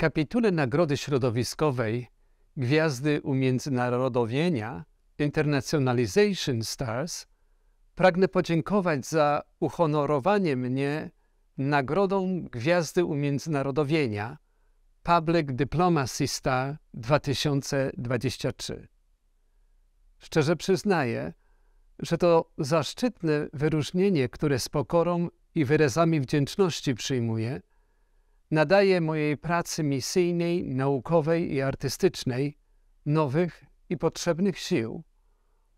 kapitule Nagrody Środowiskowej Gwiazdy Umiędzynarodowienia Internationalization Stars pragnę podziękować za uhonorowanie mnie Nagrodą Gwiazdy Umiędzynarodowienia Public Diplomacy Star 2023. Szczerze przyznaję, że to zaszczytne wyróżnienie, które z pokorą i wyrazami wdzięczności przyjmuję – nadaje mojej pracy misyjnej, naukowej i artystycznej nowych i potrzebnych sił,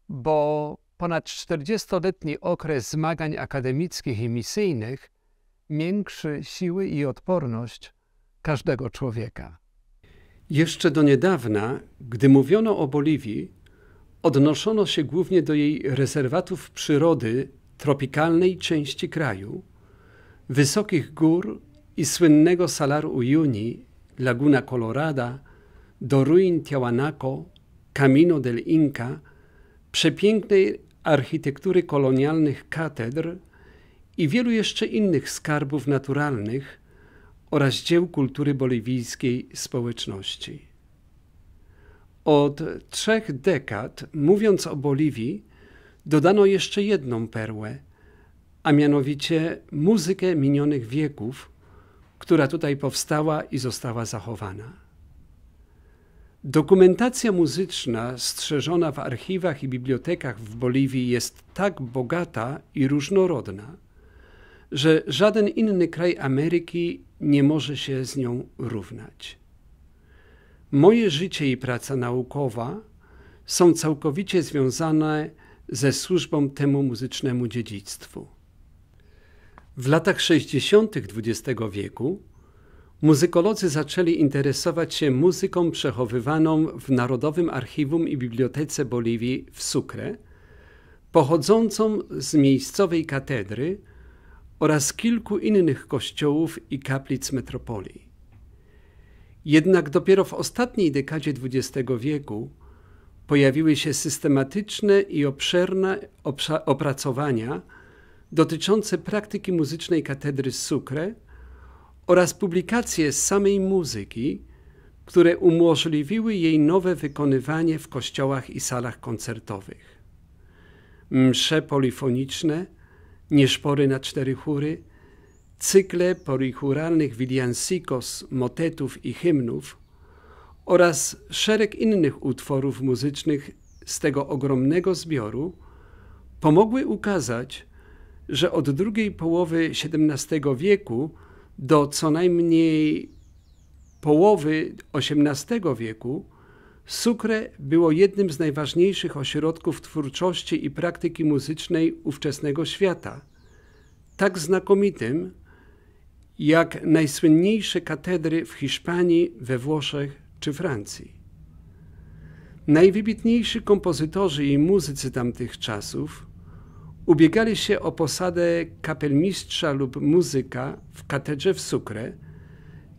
bo ponad 40-letni okres zmagań akademickich i misyjnych miększy siły i odporność każdego człowieka. Jeszcze do niedawna, gdy mówiono o Boliwii, odnoszono się głównie do jej rezerwatów przyrody tropikalnej części kraju, wysokich gór i słynnego Salar Uyuni, Laguna Colorada, do ruin Tiahuanaco, Camino del Inca, przepięknej architektury kolonialnych katedr i wielu jeszcze innych skarbów naturalnych oraz dzieł kultury boliwijskiej społeczności. Od trzech dekad, mówiąc o Boliwii, dodano jeszcze jedną perłę, a mianowicie muzykę minionych wieków – która tutaj powstała i została zachowana. Dokumentacja muzyczna strzeżona w archiwach i bibliotekach w Boliwii jest tak bogata i różnorodna, że żaden inny kraj Ameryki nie może się z nią równać. Moje życie i praca naukowa są całkowicie związane ze służbą temu muzycznemu dziedzictwu. W latach 60. XX wieku muzykolodzy zaczęli interesować się muzyką przechowywaną w Narodowym Archiwum i Bibliotece Boliwii w Sucre, pochodzącą z miejscowej katedry oraz kilku innych kościołów i kaplic metropolii. Jednak dopiero w ostatniej dekadzie XX wieku pojawiły się systematyczne i obszerne opracowania dotyczące praktyki muzycznej katedry Sucre oraz publikacje samej muzyki, które umożliwiły jej nowe wykonywanie w kościołach i salach koncertowych. Msze polifoniczne, nieszpory na cztery chóry, cykle polichuralnych villancicos, motetów i hymnów oraz szereg innych utworów muzycznych z tego ogromnego zbioru pomogły ukazać, że od drugiej połowy XVII wieku do co najmniej połowy XVIII wieku Sucre było jednym z najważniejszych ośrodków twórczości i praktyki muzycznej ówczesnego świata. Tak znakomitym, jak najsłynniejsze katedry w Hiszpanii, we Włoszech czy Francji. Najwybitniejsi kompozytorzy i muzycy tamtych czasów Ubiegali się o posadę kapelmistrza lub muzyka w katedrze w Sukre,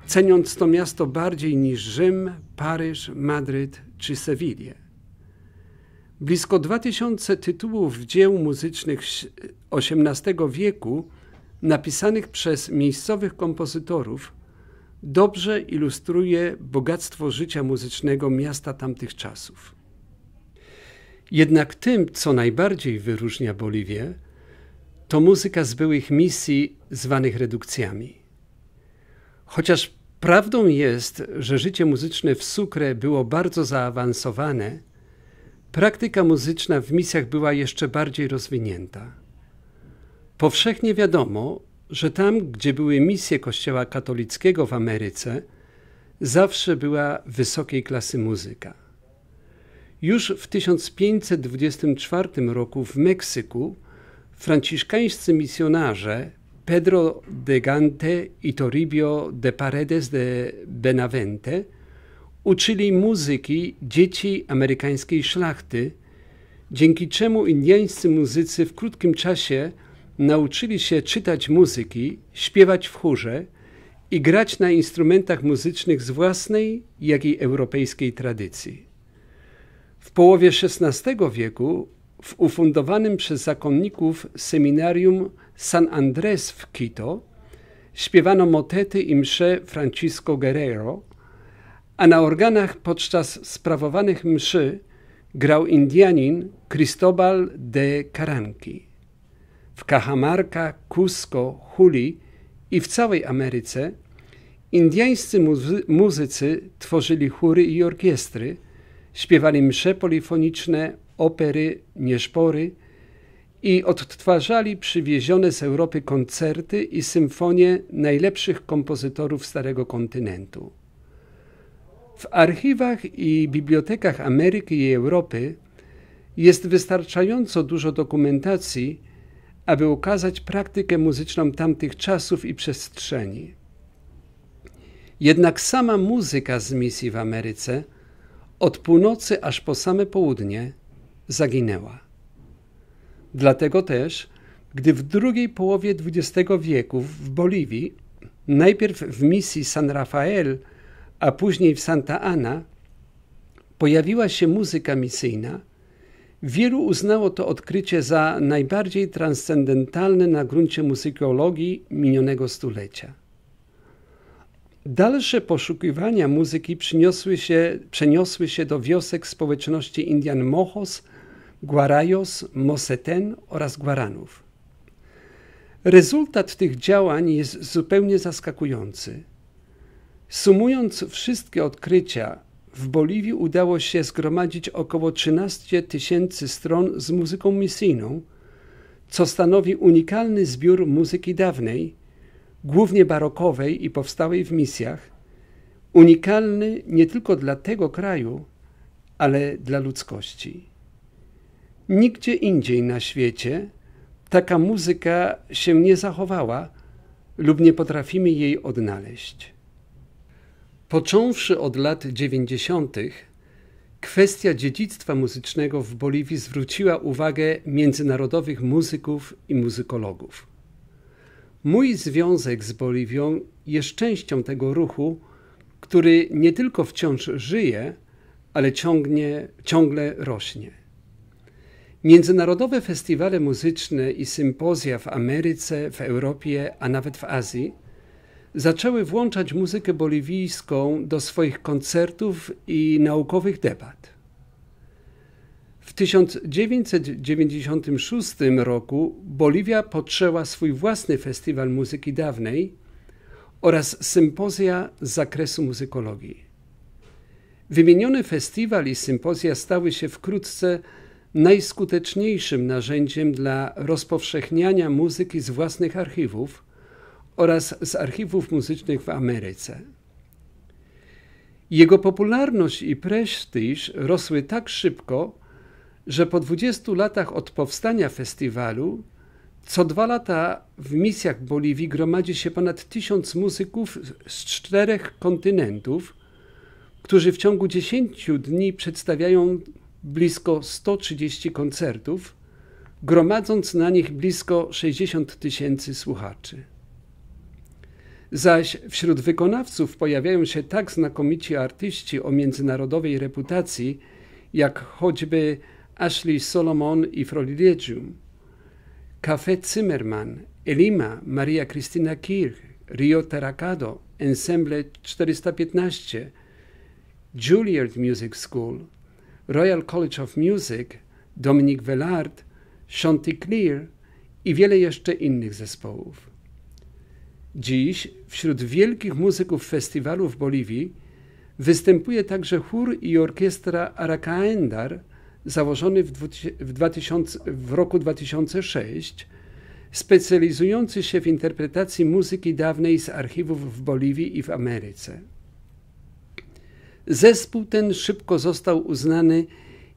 ceniąc to miasto bardziej niż Rzym, Paryż, Madryt czy Sewilię. Blisko 2000 tytułów dzieł muzycznych XVIII wieku, napisanych przez miejscowych kompozytorów, dobrze ilustruje bogactwo życia muzycznego miasta tamtych czasów. Jednak tym, co najbardziej wyróżnia Boliwię, to muzyka z byłych misji zwanych redukcjami. Chociaż prawdą jest, że życie muzyczne w Sucre było bardzo zaawansowane, praktyka muzyczna w misjach była jeszcze bardziej rozwinięta. Powszechnie wiadomo, że tam, gdzie były misje Kościoła katolickiego w Ameryce, zawsze była wysokiej klasy muzyka. Już w 1524 roku w Meksyku franciszkańscy misjonarze Pedro de Gante i Toribio de Paredes de Benavente uczyli muzyki dzieci amerykańskiej szlachty, dzięki czemu indiańscy muzycy w krótkim czasie nauczyli się czytać muzyki, śpiewać w chórze i grać na instrumentach muzycznych z własnej, jak i europejskiej tradycji. W połowie XVI wieku w ufundowanym przez zakonników seminarium San Andrés w Quito śpiewano motety i msze Francisco Guerrero, a na organach podczas sprawowanych mszy grał Indianin Cristobal de Caranqui. W Cajamarca, Cusco, Huli i w całej Ameryce indiańscy muzy muzycy tworzyli chóry i orkiestry – śpiewali msze polifoniczne, opery, nieszpory i odtwarzali przywiezione z Europy koncerty i symfonie najlepszych kompozytorów Starego Kontynentu. W archiwach i bibliotekach Ameryki i Europy jest wystarczająco dużo dokumentacji, aby ukazać praktykę muzyczną tamtych czasów i przestrzeni. Jednak sama muzyka z misji w Ameryce od północy aż po same południe zaginęła. Dlatego też, gdy w drugiej połowie XX wieku w Boliwii, najpierw w misji San Rafael, a później w Santa Ana, pojawiła się muzyka misyjna, wielu uznało to odkrycie za najbardziej transcendentalne na gruncie muzykologii minionego stulecia. Dalsze poszukiwania muzyki przyniosły się, przeniosły się do wiosek społeczności Indian Mohos, Guarayos, Moseten oraz Guaranów. Rezultat tych działań jest zupełnie zaskakujący. Sumując wszystkie odkrycia, w Boliwii udało się zgromadzić około 13 tysięcy stron z muzyką misyjną, co stanowi unikalny zbiór muzyki dawnej – głównie barokowej i powstałej w misjach, unikalny nie tylko dla tego kraju, ale dla ludzkości. Nigdzie indziej na świecie taka muzyka się nie zachowała lub nie potrafimy jej odnaleźć. Począwszy od lat 90., kwestia dziedzictwa muzycznego w Boliwii zwróciła uwagę międzynarodowych muzyków i muzykologów. Mój związek z Boliwią jest częścią tego ruchu, który nie tylko wciąż żyje, ale ciągnie, ciągle rośnie. Międzynarodowe festiwale muzyczne i sympozja w Ameryce, w Europie, a nawet w Azji zaczęły włączać muzykę boliwijską do swoich koncertów i naukowych debat. W 1996 roku Boliwia poczęła swój własny festiwal muzyki dawnej oraz sympozja z zakresu muzykologii. Wymieniony festiwal i sympozja stały się wkrótce najskuteczniejszym narzędziem dla rozpowszechniania muzyki z własnych archiwów oraz z archiwów muzycznych w Ameryce. Jego popularność i prestiż rosły tak szybko, że po 20 latach od powstania festiwalu co dwa lata w misjach Boliwii gromadzi się ponad tysiąc muzyków z czterech kontynentów, którzy w ciągu 10 dni przedstawiają blisko 130 koncertów, gromadząc na nich blisko 60 tysięcy słuchaczy. Zaś wśród wykonawców pojawiają się tak znakomici artyści o międzynarodowej reputacji, jak choćby Ashley Solomon i Frolilegium, Café Zimmerman, Elima, Maria Cristina Kirch, Rio Terracado, Ensemble 415, Juilliard Music School, Royal College of Music, Dominic Velard, Clear i wiele jeszcze innych zespołów. Dziś wśród wielkich muzyków festiwalu w Boliwii występuje także chór i orkiestra Aracaendar – założony w, 2000, w roku 2006, specjalizujący się w interpretacji muzyki dawnej z archiwów w Boliwii i w Ameryce. Zespół ten szybko został uznany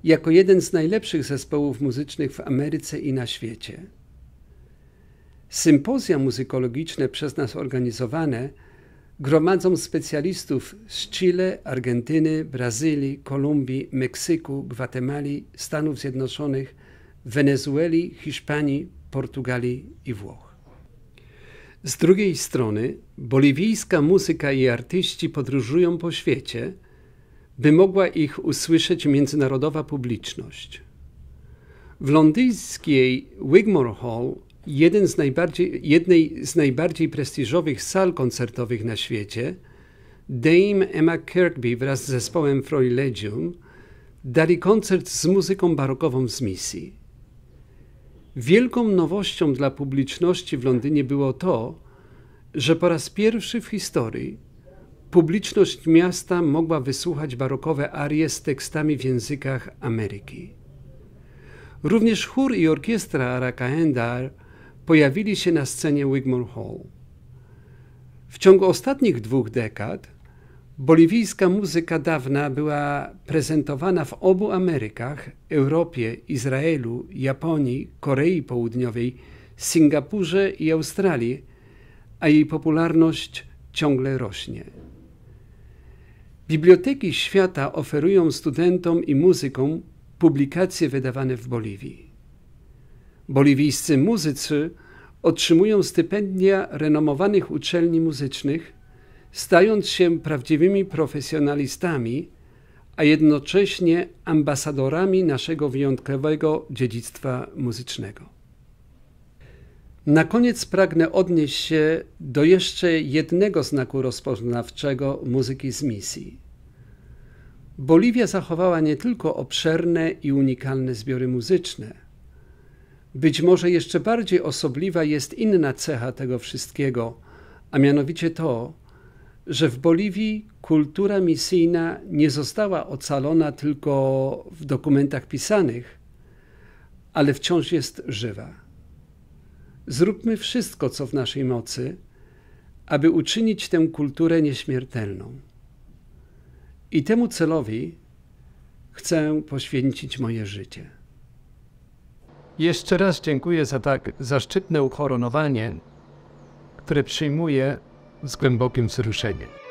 jako jeden z najlepszych zespołów muzycznych w Ameryce i na świecie. Sympozja muzykologiczne przez nas organizowane Gromadzą specjalistów z Chile, Argentyny, Brazylii, Kolumbii, Meksyku, Gwatemali, Stanów Zjednoczonych, Wenezueli, Hiszpanii, Portugalii i Włoch. Z drugiej strony, boliwijska muzyka i artyści podróżują po świecie, by mogła ich usłyszeć międzynarodowa publiczność. W londyńskiej Wigmore Hall jeden z najbardziej, jednej z najbardziej prestiżowych sal koncertowych na świecie, Dame Emma Kirkby wraz z zespołem Froilegium dali koncert z muzyką barokową z misji. Wielką nowością dla publiczności w Londynie było to, że po raz pierwszy w historii publiczność miasta mogła wysłuchać barokowe arie z tekstami w językach Ameryki. Również chór i orkiestra Arakaendar pojawili się na scenie Wigmore Hall. W ciągu ostatnich dwóch dekad boliwijska muzyka dawna była prezentowana w obu Amerykach, Europie, Izraelu, Japonii, Korei Południowej, Singapurze i Australii, a jej popularność ciągle rośnie. Biblioteki świata oferują studentom i muzykom publikacje wydawane w Boliwii. Boliwijscy muzycy otrzymują stypendia renomowanych uczelni muzycznych, stając się prawdziwymi profesjonalistami, a jednocześnie ambasadorami naszego wyjątkowego dziedzictwa muzycznego. Na koniec pragnę odnieść się do jeszcze jednego znaku rozpoznawczego muzyki z misji. Boliwia zachowała nie tylko obszerne i unikalne zbiory muzyczne – być może jeszcze bardziej osobliwa jest inna cecha tego wszystkiego, a mianowicie to, że w Boliwii kultura misyjna nie została ocalona tylko w dokumentach pisanych, ale wciąż jest żywa. Zróbmy wszystko, co w naszej mocy, aby uczynić tę kulturę nieśmiertelną. I temu celowi chcę poświęcić moje życie. Jeszcze raz dziękuję za tak zaszczytne ukoronowanie, które przyjmuję z głębokim wzruszeniem.